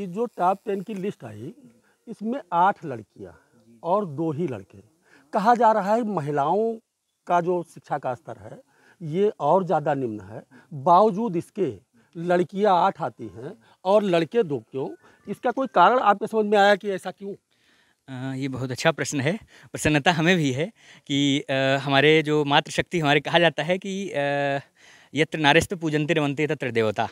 कि जो top ten की लिस्ट आई इसमें आठ लड़कियां और दो ही लड़के कहा जा रहा है महिलाओं का जो शिक्षा का स्तर है ये और ज़्यादा निम्न है बावजूद इसके लड़कियां आठ आती हैं और लड़के दो क्यों इसका कोई कारण आपके समझ में आया कि ऐसा क्यों ये बहुत अच्छा प्रश्न है प्रसन्नता हमें भी है कि आ, हमारे जो मातृशक्ति हमारे कहा जाता है कि यत्र नारेस्त पूजनते रवंते तत्र देवता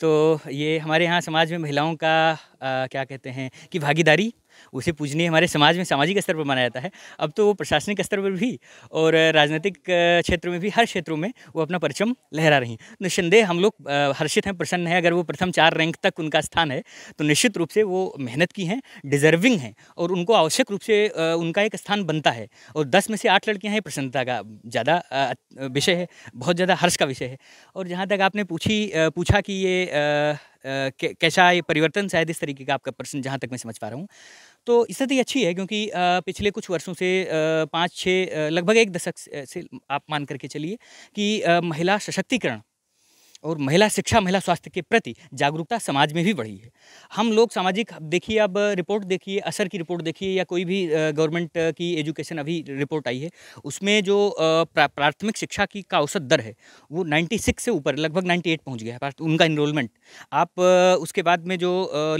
तो ये हमारे यहाँ समाज में महिलाओं का आ, क्या कहते हैं कि भागीदारी उसे पूजनीय हमारे समाज में सामाजिक स्तर पर माना जाता है अब तो वो प्रशासनिक स्तर पर भी और राजनीतिक क्षेत्र में भी हर क्षेत्रों में वो अपना परचम लहरा रही निस्संदेह हम लोग हर्षित हैं प्रसन्न हैं अगर वो प्रथम चार रैंक तक उनका स्थान है तो निश्चित रूप से वो मेहनत की हैं डिजर्विंग हैं और उनको आवश्यक रूप से उनका एक स्थान बनता है और दस में से आठ लड़कियाँ हैं प्रसन्नता का ज़्यादा विषय है बहुत ज़्यादा हर्ष का विषय है और जहाँ तक आपने पूछी पूछा कि ये कैसा ये परिवर्तन शायद इस तरीके का आपका प्रश्न जहाँ तक मैं समझ पा रहा हूँ तो स्थिति अच्छी है क्योंकि पिछले कुछ वर्षों से पाँच छः लगभग एक दशक से आप मान करके चलिए कि महिला सशक्तिकरण और महिला शिक्षा महिला स्वास्थ्य के प्रति जागरूकता समाज में भी बढ़ी है हम लोग सामाजिक देखिए अब रिपोर्ट देखिए असर की रिपोर्ट देखिए या कोई भी गवर्नमेंट की एजुकेशन अभी रिपोर्ट आई है उसमें जो प्राथमिक शिक्षा की का औसत दर है वो 96 से ऊपर लगभग 98 पहुंच गया है उनका इनरोलमेंट आप उसके बाद में जो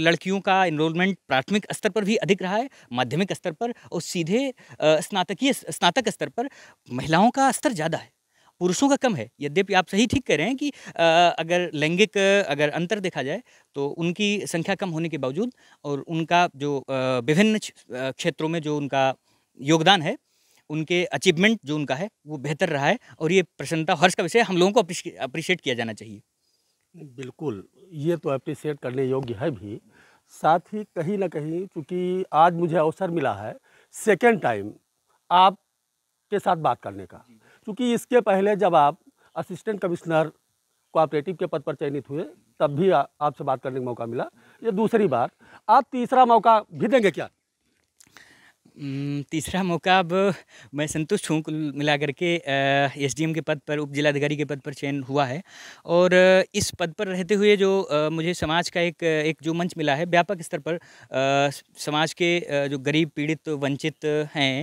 लड़कियों का इनरोलमेंट प्राथमिक स्तर पर भी अधिक रहा है माध्यमिक स्तर पर और सीधे स्नातकीय स्नातक स्तर पर महिलाओं का स्तर ज़्यादा है पुरुषों का कम है यद्यपि आप सही ठीक कह रहे हैं कि अगर लैंगिक अगर अंतर देखा जाए तो उनकी संख्या कम होने के बावजूद और उनका जो विभिन्न क्षेत्रों में जो उनका योगदान है उनके अचीवमेंट जो उनका है वो बेहतर रहा है और ये प्रसन्नता हर्ष का विषय हम लोगों को अप्रिशिएट किया जाना चाहिए बिल्कुल ये तो अप्रिशिएट करने योग्य है भी साथ ही कहीं ना कहीं चूँकि आज मुझे अवसर मिला है सेकेंड टाइम आप के साथ बात करने का क्योंकि इसके पहले जब आप असिस्टेंट कमिश्नर कोऑपरेटिव के पद पर चयनित हुए तब भी आपसे बात करने का मौका मिला ये दूसरी बार आप तीसरा मौका भी देंगे क्या तीसरा मौका अब मैं संतुष्ट हूँ कुल मिला करके एस के पद पर उप जिलाधिकारी के पद पर चयन हुआ है और इस पद पर रहते हुए जो मुझे समाज का एक एक जो मंच मिला है व्यापक स्तर पर समाज के जो गरीब पीड़ित वंचित हैं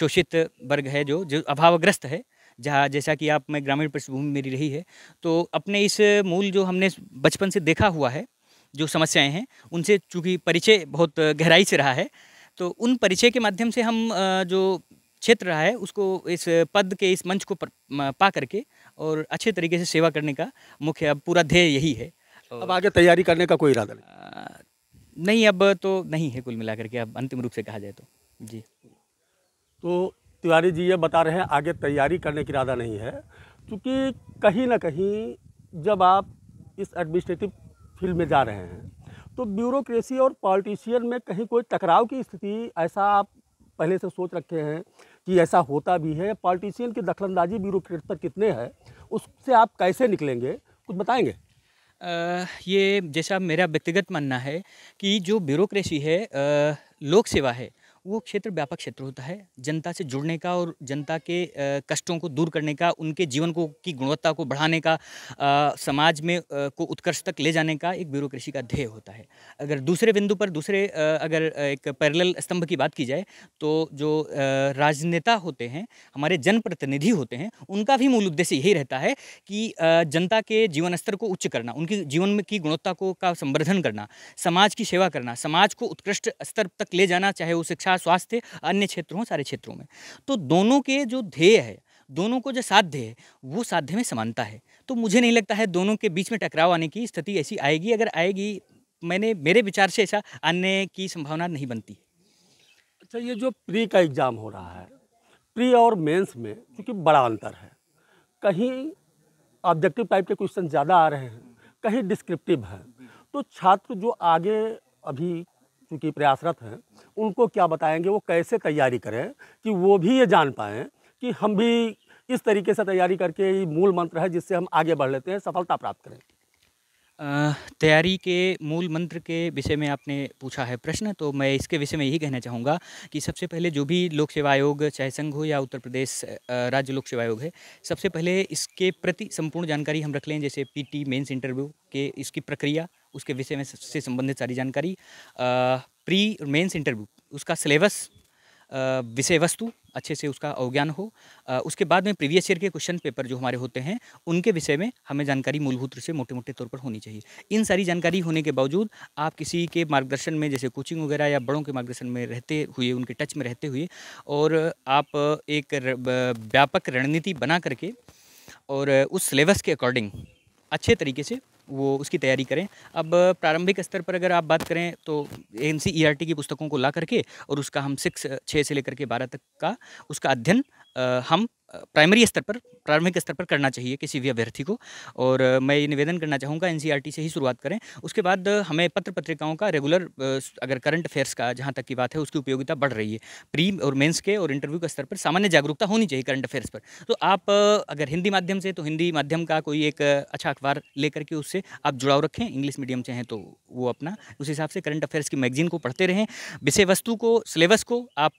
शोषित वर्ग है जो जो अभावग्रस्त है जहाँ जैसा कि आप मैं ग्रामीण पृष्ठभूमि मेरी रही है तो अपने इस मूल जो हमने बचपन से देखा हुआ है जो समस्याएं हैं उनसे चूँकि परिचय बहुत गहराई से रहा है तो उन परिचय के माध्यम से हम जो क्षेत्र रहा है उसको इस पद के इस मंच को पा करके और अच्छे तरीके से सेवा करने का मुख्य अब पूरा ध्येय यही है अब आगे तैयारी करने का कोई इरादा नहीं नहीं अब तो नहीं है कुल मिलाकर के अब अंतिम रूप से कहा जाए तो जी तो तिवारी जी ये बता रहे हैं आगे तैयारी करने की इरादा नहीं है क्योंकि कहीं ना कहीं जब आप इस एडमिनिस्ट्रेटिव फील्ड में जा रहे हैं तो ब्यूरोक्रेसी और पॉलिटिशियन में कहीं कोई टकराव की स्थिति ऐसा आप पहले से सोच रखे हैं कि ऐसा होता भी है पॉलिटिशियन की दखलंदाजी ब्यूरोक्रेट पर कितने है उससे आप कैसे निकलेंगे कुछ बताएंगे आ, ये जैसा मेरा व्यक्तिगत मानना है कि जो ब्यूरोक्रेसी है आ, लोक सेवा है वो क्षेत्र व्यापक क्षेत्र होता है जनता से जुड़ने का और जनता के कष्टों को दूर करने का उनके जीवन को की गुणवत्ता को बढ़ाने का आ, समाज में आ, को उत्कर्ष तक ले जाने का एक ब्यूरोक्रेसी का ध्येय होता है अगर दूसरे बिंदु पर दूसरे आ, अगर एक पैरल स्तंभ की बात की जाए तो जो राजनेता होते हैं हमारे जनप्रतिनिधि होते हैं उनका भी मूल उद्देश्य यही रहता है कि जनता के जीवन स्तर को उच्च करना उनकी जीवन में की गुणवत्ता को का संवर्धन करना समाज की सेवा करना समाज को उत्कृष्ट स्तर तक ले जाना चाहे वो शिक्षा शिक्षा स्वास्थ्य अन्य क्षेत्रों सारे क्षेत्रों में तो दोनों के जो ध्येय है दोनों को जो साध्य है वो साध्य में समानता है तो मुझे नहीं लगता है दोनों के बीच में टकराव आने की स्थिति ऐसी आएगी अगर आएगी मैंने मेरे विचार से ऐसा अन्य की संभावना नहीं बनती अच्छा ये जो प्री का एग्ज़ाम हो रहा है प्री और मेंस में क्योंकि बड़ा अंतर है कहीं ऑब्जेक्टिव टाइप के क्वेश्चन ज़्यादा आ रहे हैं कहीं डिस्क्रिप्टिव हैं तो छात्र जो आगे अभी चूँकि प्रयासरत हैं उनको क्या बताएंगे वो कैसे तैयारी करें कि वो भी ये जान पाएँ कि हम भी इस तरीके से तैयारी करके ये मूल मंत्र है जिससे हम आगे बढ़ लेते हैं सफलता प्राप्त करें तैयारी के मूल मंत्र के विषय में आपने पूछा है प्रश्न तो मैं इसके विषय में यही कहना चाहूँगा कि सबसे पहले जो भी लोक सेवा आयोग चाहे संघ हो या उत्तर प्रदेश राज्य लोक सेवा आयोग है सबसे पहले इसके प्रति संपूर्ण जानकारी हम रख लें जैसे पीटी मेंस इंटरव्यू के इसकी प्रक्रिया उसके विषय में से संबंधित सारी जानकारी प्री मेंस इंटरव्यू उसका सिलेबस विषय वस्तु अच्छे से उसका अवज्ञान हो उसके बाद में प्रीवियस ईयर के क्वेश्चन पेपर जो हमारे होते हैं उनके विषय में हमें जानकारी मूलभूत रूप से मोटे मोटे तौर पर होनी चाहिए इन सारी जानकारी होने के बावजूद आप किसी के मार्गदर्शन में जैसे कोचिंग वगैरह या बड़ों के मार्गदर्शन में रहते हुए उनके टच में रहते हुए और आप एक व्यापक रणनीति बना करके और उस सिलेबस के अकॉर्डिंग अच्छे तरीके से वो उसकी तैयारी करें अब प्रारंभिक स्तर पर अगर आप बात करें तो एन सी e की पुस्तकों को ला करके और उसका हम सिक्स छः से लेकर के बारह तक का उसका अध्ययन हम प्राइमरी स्तर पर प्रारंभिक स्तर पर करना चाहिए किसी भी अभ्यर्थी को और मैं ये निवेदन करना चाहूँगा एन e से ही शुरुआत करें उसके बाद हमें पत्र पत्रिकाओं का रेगुलर अगर करंट अफेयर्स का जहाँ तक की बात है उसकी उपयोगिता बढ़ रही है प्री और मेंस के और इंटरव्यू के स्तर पर सामान्य जागरूकता होनी चाहिए करंट अफेयर्स पर तो आप अगर हिंदी माध्यम से तो हिंदी माध्यम का कोई एक अच्छा अखबार लेकर के उससे आप जुड़ाव रखें इंग्लिश मीडियम से हैं तो वो अपना उस हिसाब से करंट अफेयर्स की मैगजीन को पढ़ते रहें विषय वस्तु को सिलेबस को आप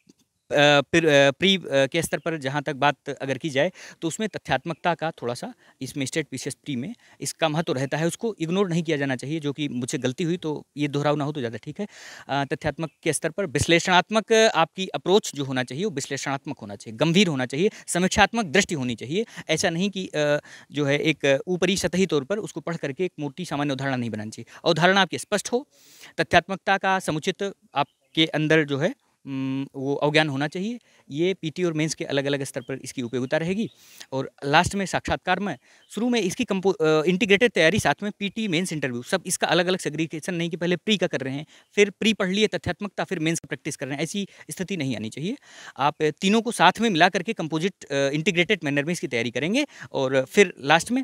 प्री के स्तर पर जहाँ तक बात अगर की जाए तो उसमें तथ्यात्मकता का थोड़ा सा इसमें स्टेट पीसीएस प्री में इसका महत्व तो रहता है उसको इग्नोर नहीं किया जाना चाहिए जो कि मुझसे गलती हुई तो ये दोहराव ना हो तो ज़्यादा ठीक है तथ्यात्मक के स्तर पर विश्लेषणात्मक आपकी अप्रोच जो होना चाहिए वो विश्लेषणात्मक होना चाहिए गंभीर होना चाहिए समीक्षात्मक दृष्टि होनी चाहिए ऐसा नहीं कि जो है एक ऊपरी सतही तौर पर उसको पढ़ करके एक मोटी सामान्य उदाहरणा नहीं बनानी चाहिए अवधारणा आपकी स्पष्ट हो तथ्यात्मकता का समुचित आपके अंदर जो है वो अवज्ञान होना चाहिए ये पीटी और मेंस के अलग अलग स्तर पर इसकी उपयोगिता रहेगी और लास्ट में साक्षात्कार में शुरू में इसकी कंपो इंटीग्रेटेड तैयारी साथ में पीटी मेंस इंटरव्यू सब इसका अलग अलग सेग्रीगेशन नहीं कि पहले प्री का कर रहे हैं फिर प्री पढ़ लिए तथ्यात्मकता फिर मेन्स प्रैक्टिस कर रहे हैं ऐसी स्थिति नहीं आनी चाहिए आप तीनों को साथ में मिला करके कंपोजिट इंटीग्रेटेड मैनर में इसकी तैयारी करेंगे और फिर लास्ट में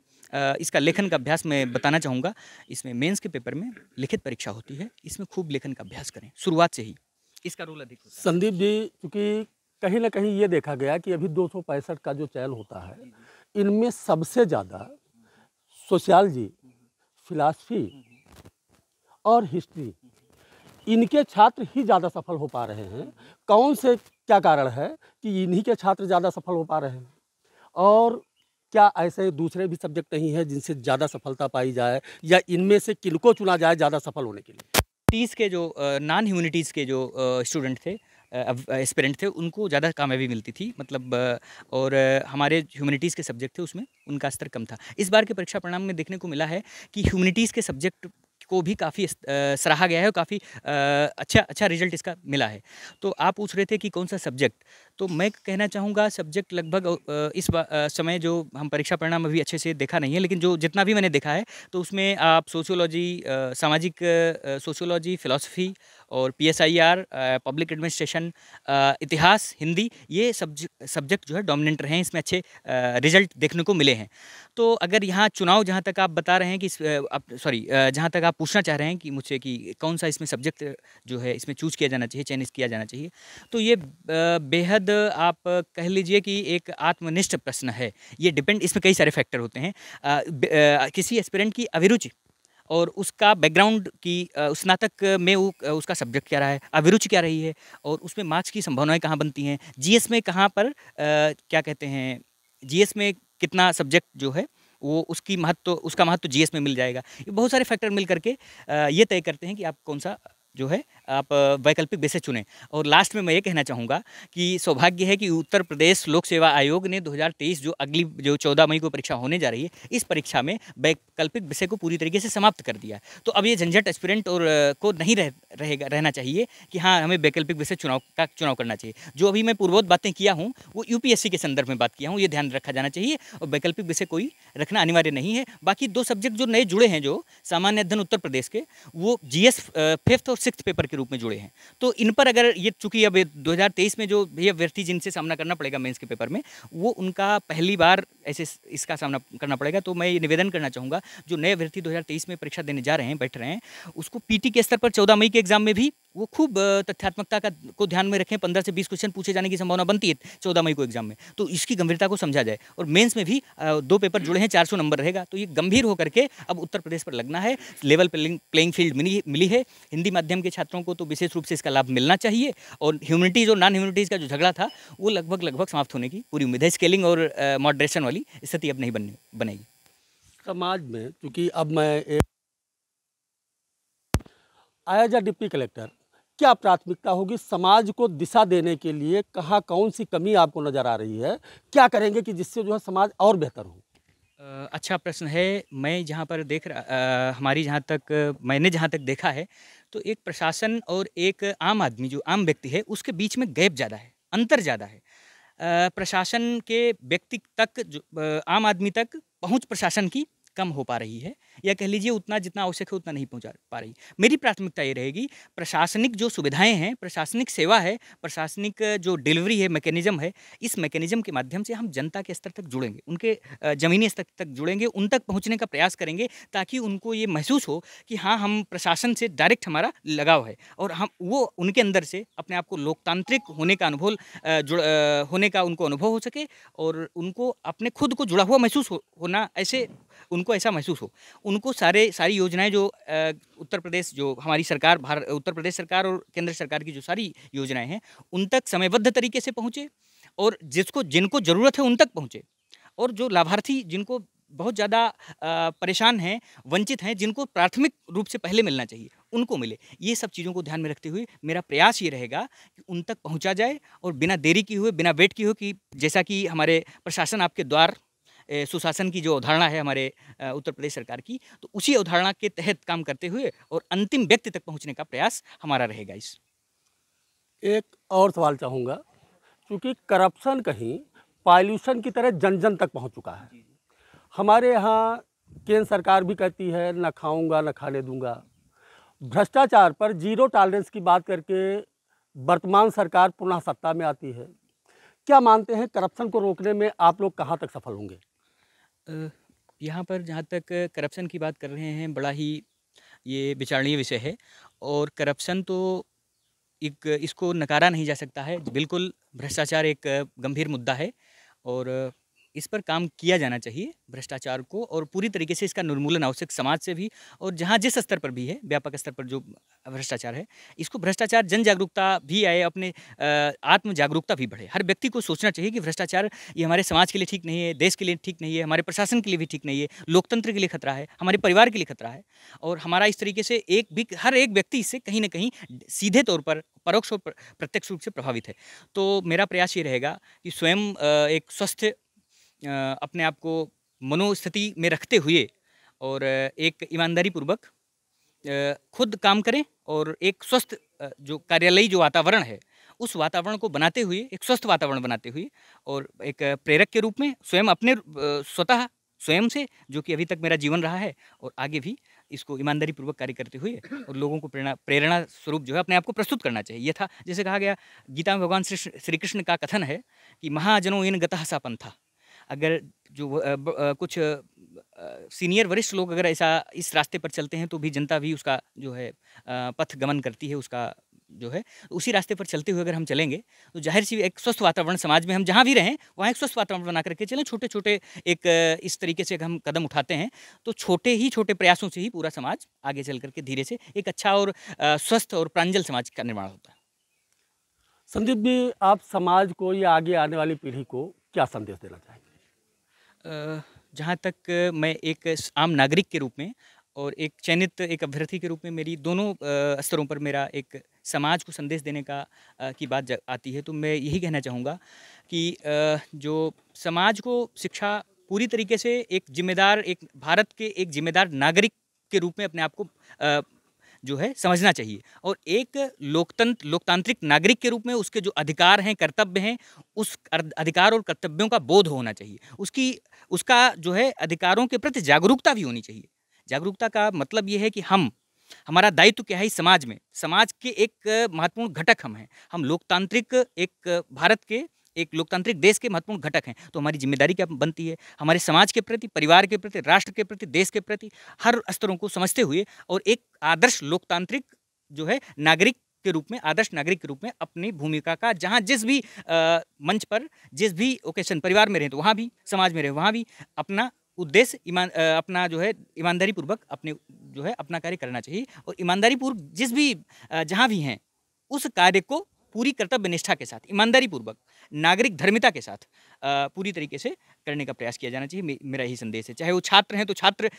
इसका लेखन का अभ्यास मैं बताना चाहूँगा इसमें मेंस के पेपर में लिखित परीक्षा होती है इसमें खूब लेखन का अभ्यास करें शुरुआत से ही इसका रोल अधिक संदीप जी क्योंकि कहीं ना कहीं ये देखा गया कि अभी दो का जो चयन होता है इनमें सबसे ज़्यादा सोशियालजी फिलासफी और हिस्ट्री इनके छात्र ही ज़्यादा सफल हो पा रहे हैं कौन से क्या कारण है कि इन्हीं के छात्र ज़्यादा सफल हो पा रहे हैं और क्या ऐसे दूसरे भी सब्जेक्ट नहीं हैं जिनसे ज़्यादा सफलता पाई जाए या इनमें से किनको चुना जाए ज़्यादा सफल होने के लिए तीस के जो नॉन ह्यूमिनिटीज़ के जो स्टूडेंट थे एस्पेरेंट थे उनको ज़्यादा कामयाबी मिलती थी मतलब और हमारे ह्यूमिनिटीज़ के सब्जेक्ट थे उसमें उनका स्तर कम था इस बार के परीक्षा परिणाम में देखने को मिला है कि ह्यूमिनिटीज़ के सब्जेक्ट को भी काफ़ी सराहा गया है और काफ़ी अच्छा अच्छा रिजल्ट इसका मिला है तो आप पूछ रहे थे कि कौन सा सब्जेक्ट तो मैं कहना चाहूँगा सब्जेक्ट लगभग इस समय जो हम परीक्षा परिणाम अभी अच्छे से देखा नहीं है लेकिन जो जितना भी मैंने देखा है तो उसमें आप सोशियोलॉजी सामाजिक सोशियोलॉजी फिलोसफी और पी पब्लिक एडमिनिस्ट्रेशन इतिहास हिंदी ये सब्जेक्ट जो है डोमिनेंट रहे हैं इसमें अच्छे रिजल्ट देखने को मिले हैं तो अगर यहाँ चुनाव जहाँ तक आप बता रहे हैं कि सॉरी जहाँ तक आप पूछना चाह रहे हैं कि मुझसे कि कौन सा इसमें सब्जेक्ट जो है इसमें चूज किया जाना चाहिए चयनित किया जाना चाहिए तो ये बेहद आप कह लीजिए कि एक आत्मनिष्ठ प्रश्न है ये डिपेंड इसमें कई सारे फैक्टर होते हैं किसी एस्पिरेंट की अभिरुचि और उसका बैकग्राउंड की स्नातक में वो उसका सब्जेक्ट क्या रहा है अभिरुचि क्या रही है और उसमें मार्क्स की संभावनाएं कहाँ बनती हैं जीएस में कहाँ पर क्या कहते हैं जीएस में कितना सब्जेक्ट जो है वो उसकी महत्व तो, उसका महत्व तो जीएस में मिल जाएगा ये बहुत सारे फैक्टर मिल करके ये तय करते हैं कि आप कौन सा जो है आप वैकल्पिक बेसिस चुनें और लास्ट में मैं ये कहना चाहूँगा कि सौभाग्य है कि उत्तर प्रदेश लोक सेवा आयोग ने 2023 जो अगली जो 14 मई को परीक्षा होने जा रही है इस परीक्षा में वैकल्पिक विषय को पूरी तरीके से समाप्त कर दिया तो अब ये झंझट एस्पिरेंट और को नहीं रह, रहेगा रहना चाहिए कि हाँ हमें वैकल्पिक विषय चुनाव का चुनाव करना चाहिए जो अभी मैं पूर्वोत बातें किया हूँ वो यू के संदर्भ में बात किया हूँ ये ध्यान रखा जाना चाहिए और वैकल्पिक विषय कोई रखना अनिवार्य नहीं है बाकी दो सब्जेक्ट जो नए जुड़े हैं जो सामान्य अध्ययन उत्तर प्रदेश के वो जी एस फिफ्थ और सिक्स पेपर के रूप में जुड़े हैं तो इन पर अगर ये चूंकि अब 2023 में जो भैया व्यर्थी जिनसे सामना करना पड़ेगा मेंस के पेपर में वो उनका पहली बार ऐसे इसका सामना करना पड़ेगा तो मैं ये निवेदन करना चाहूँगा जो नए व्यर्थी दो में परीक्षा देने जा रहे हैं बैठ रहे हैं उसको पीटी के स्तर पर चौदह मई के एग्जाम में भी वो खूब तथ्यात्मकता का को ध्यान में रखें पंद्रह से बीस क्वेश्चन पूछे जाने की संभावना बनती है चौदह मई को एग्जाम में तो इसकी गंभीरता को समझा जाए और मेंस में भी दो पेपर जुड़े हैं चार सौ नंबर रहेगा तो ये गंभीर होकर के अब उत्तर प्रदेश पर लगना है लेवल प्लेइंग फील्ड मिली मिली है हिंदी माध्यम के छात्रों को तो विशेष रूप से इसका लाभ मिलना चाहिए और ह्यूमिनिटीज़ और नॉन ह्यूमिनिटीज़ का जो झगड़ा था वो लगभग लगभग समाप्त होने की पूरी उम्मीद है स्केलिंग और मॉडरेशन वाली स्थिति अब नहीं बनने बनेगी समाज में चूँकि अब मैं एज अ डिप्टी कलेक्टर क्या प्राथमिकता होगी समाज को दिशा देने के लिए कहाँ कौन सी कमी आपको नज़र आ रही है क्या करेंगे कि जिससे जो है समाज और बेहतर हो अच्छा प्रश्न है मैं जहाँ पर देख रहा हमारी जहाँ तक मैंने जहाँ तक देखा है तो एक प्रशासन और एक आम आदमी जो आम व्यक्ति है उसके बीच में गैप ज़्यादा है अंतर ज़्यादा है प्रशासन के व्यक्ति तक जो आम आदमी तक पहुँच प्रशासन की कम हो पा रही है या कह लीजिए उतना जितना आवश्यक है उतना नहीं पहुँचा पा रही मेरी प्राथमिकता ये रहेगी प्रशासनिक जो सुविधाएँ हैं प्रशासनिक सेवा है प्रशासनिक जो डिलीवरी है मैकेनिज्म है इस मैकेनिज्म के माध्यम से हम जनता के स्तर तक जुड़ेंगे उनके ज़मीनी स्तर तक जुड़ेंगे उन तक पहुँचने का प्रयास करेंगे ताकि उनको ये महसूस हो कि हाँ हम प्रशासन से डायरेक्ट हमारा लगाव है और हम वो उनके अंदर से अपने आप को लोकतांत्रिक होने का अनुभव जुड़ होने का उनको अनुभव हो सके और उनको अपने खुद को जुड़ा हुआ महसूस होना ऐसे उनको ऐसा महसूस हो उनको सारे सारी योजनाएं जो उत्तर प्रदेश जो हमारी सरकार भारत उत्तर प्रदेश सरकार और केंद्र सरकार की जो सारी योजनाएं हैं उन तक समयबद्ध तरीके से पहुँचे और जिसको जिनको ज़रूरत है उन तक पहुँचे और जो लाभार्थी जिनको बहुत ज़्यादा परेशान हैं वंचित हैं जिनको प्राथमिक रूप से पहले मिलना चाहिए उनको मिले ये सब चीज़ों को ध्यान में रखते हुए मेरा प्रयास ये रहेगा कि उन तक पहुंचा जाए और बिना देरी की हुए बिना वेट किए हुए कि जैसा कि हमारे प्रशासन आपके द्वार सुशासन की जो अवधारणा है हमारे उत्तर प्रदेश सरकार की तो उसी अवधारणा के तहत काम करते हुए और अंतिम व्यक्ति तक पहुँचने का प्रयास हमारा रहेगा इस एक और सवाल चाहूँगा क्योंकि करप्शन कहीं पॉल्यूशन की तरह जन जन तक पहुँच चुका है हमारे यहाँ केंद्र सरकार भी कहती है ना खाऊंगा ना खाने दूंगा भ्रष्टाचार पर जीरो टॉलरेंस की बात करके वर्तमान सरकार पुनः सत्ता में आती है क्या मानते हैं करप्शन को रोकने में आप लोग कहाँ तक सफल होंगे यहाँ पर जहाँ तक करप्शन की बात कर रहे हैं बड़ा ही ये विचारणीय विषय है और करप्शन तो एक इसको नकारा नहीं जा सकता है बिल्कुल भ्रष्टाचार एक गंभीर मुद्दा है और इस पर काम किया जाना चाहिए भ्रष्टाचार को और पूरी तरीके से इसका निर्मूलन आवश्यक समाज से भी और जहाँ जिस स्तर पर भी है व्यापक स्तर पर जो भ्रष्टाचार है इसको भ्रष्टाचार जन जागरूकता भी आए अपने आत्म जागरूकता भी बढ़े हर व्यक्ति को सोचना चाहिए कि भ्रष्टाचार ये हमारे समाज के लिए ठीक नहीं है देश के लिए ठीक नहीं है हमारे प्रशासन के लिए भी ठीक नहीं है लोकतंत्र के लिए खतरा है हमारे परिवार के लिए खतरा है और हमारा इस तरीके से एक भी हर एक व्यक्ति इससे कहीं ना कहीं सीधे तौर पर परोक्ष और प्रत्यक्ष रूप से प्रभावित है तो मेरा प्रयास ये रहेगा कि स्वयं एक स्वस्थ अपने आप को मनोस्थिति में रखते हुए और एक ईमानदारी पूर्वक खुद काम करें और एक स्वस्थ जो कार्यालयी जो वातावरण है उस वातावरण को बनाते हुए एक स्वस्थ वातावरण बनाते हुए और एक प्रेरक के रूप में स्वयं अपने स्वतः स्वयं से जो कि अभी तक मेरा जीवन रहा है और आगे भी इसको ईमानदारी पूर्वक कार्य करते हुए और लोगों को प्रेरणा प्रेरणा स्वरूप जो है अपने आप को प्रस्तुत करना चाहिए यथा जैसे कहा गया गीता में भगवान श्री श्री कृष्ण का कथन है कि महाजनों इन गतः सा पंथा अगर जो कुछ सीनियर वरिष्ठ लोग अगर ऐसा इस रास्ते पर चलते हैं तो भी जनता भी उसका जो है पथ गमन करती है उसका जो है तो उसी रास्ते पर चलते हुए अगर हम चलेंगे तो जाहिर सी एक स्वस्थ वातावरण समाज में हम जहाँ भी रहें वहाँ एक स्वस्थ वातावरण बना करके चलें छोटे छोटे एक इस तरीके से हम कदम उठाते हैं तो छोटे ही छोटे प्रयासों से ही पूरा समाज आगे चल करके धीरे से एक अच्छा और स्वस्थ और प्रांजल समाज का निर्माण होता है संदीप जी आप समाज को या आगे आने वाली पीढ़ी को क्या संदेश देना चाहिए जहाँ तक मैं एक आम नागरिक के रूप में और एक चयनित एक अभ्यर्थी के रूप में मेरी दोनों स्तरों पर मेरा एक समाज को संदेश देने का की बात आती है तो मैं यही कहना चाहूँगा कि जो समाज को शिक्षा पूरी तरीके से एक जिम्मेदार एक भारत के एक जिम्मेदार नागरिक के रूप में अपने आप को जो है समझना चाहिए और एक लोकतंत्र लोकतांत्रिक नागरिक के रूप में उसके जो अधिकार हैं कर्तव्य हैं उस अधिकार और कर्तव्यों का बोध होना चाहिए उसकी उसका जो है अधिकारों के प्रति जागरूकता भी होनी चाहिए जागरूकता का मतलब ये है कि हम हमारा दायित्व क्या है समाज में समाज के एक महत्वपूर्ण घटक हम हैं हम लोकतांत्रिक एक भारत के एक लोकतांत्रिक देश के महत्वपूर्ण घटक हैं तो हमारी जिम्मेदारी क्या बनती है हमारे समाज के प्रति परिवार के प्रति राष्ट्र के प्रति देश के प्रति हर स्तरों को समझते हुए और एक आदर्श लोकतांत्रिक जो है नागरिक के रूप में आदर्श नागरिक के रूप में अपनी भूमिका का जहाँ जिस भी आ, मंच पर जिस भी ओकेशन परिवार में रहें तो वहाँ भी समाज में रहे वहाँ भी अपना उद्देश्य ईमान अपना जो है ईमानदारी पूर्वक अपने जो है अपना कार्य करना चाहिए और ईमानदारी पूर्वक जिस भी जहाँ भी हैं उस कार्य को पूरी कर्तव्य निष्ठा के साथ ईमानदारी पूर्वक नागरिक धर्मिता के साथ पूरी तरीके से करने का प्रयास किया जाना चाहिए मेरा यही संदेश है चाहे वो छात्र हैं तो छात्र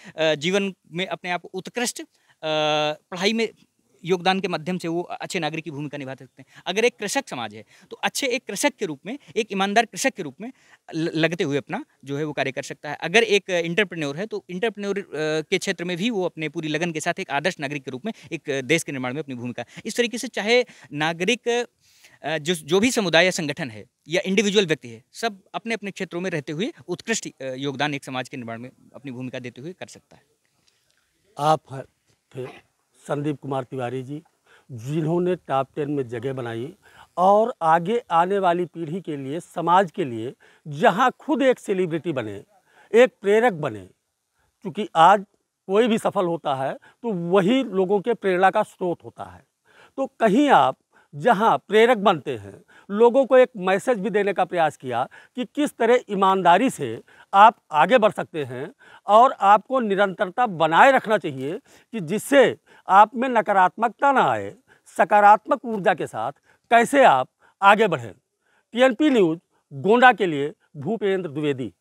जीवन में अपने आप उत्कृष्ट पढ़ाई में योगदान के माध्यम से वो अच्छे नागरिक की भूमिका निभा सकते हैं अगर एक कृषक समाज है तो अच्छे एक कृषक के रूप में एक ईमानदार कृषक के रूप में लगते हुए अपना जो है वो कार्य कर सकता है अगर एक इंटरप्रेन्योर है तो इंटरप्रेन्योर के क्षेत्र में भी वो अपने पूरी लगन के साथ एक आदर्श नागरिक के रूप में एक देश के निर्माण में अपनी भूमिका इस तरीके से चाहे नागरिक जो जो भी समुदाय या संगठन है या इंडिविजुअल व्यक्ति है सब अपने अपने क्षेत्रों में रहते हुए उत्कृष्ट योगदान एक समाज के निर्माण में अपनी भूमिका देते हुए कर सकता है आप थे संदीप कुमार तिवारी जी जिन्होंने टॉप टेन में जगह बनाई और आगे आने वाली पीढ़ी के लिए समाज के लिए जहाँ खुद एक सेलिब्रिटी बने एक प्रेरक बने क्योंकि आज कोई भी सफल होता है तो वही लोगों के प्रेरणा का स्रोत होता है तो कहीं आप जहां प्रेरक बनते हैं लोगों को एक मैसेज भी देने का प्रयास किया कि किस तरह ईमानदारी से आप आगे बढ़ सकते हैं और आपको निरंतरता बनाए रखना चाहिए कि जिससे आप में नकारात्मकता ना आए सकारात्मक ऊर्जा के साथ कैसे आप आगे बढ़ें टीएनपी न्यूज़ गोंडा के लिए भूपेंद्र द्विवेदी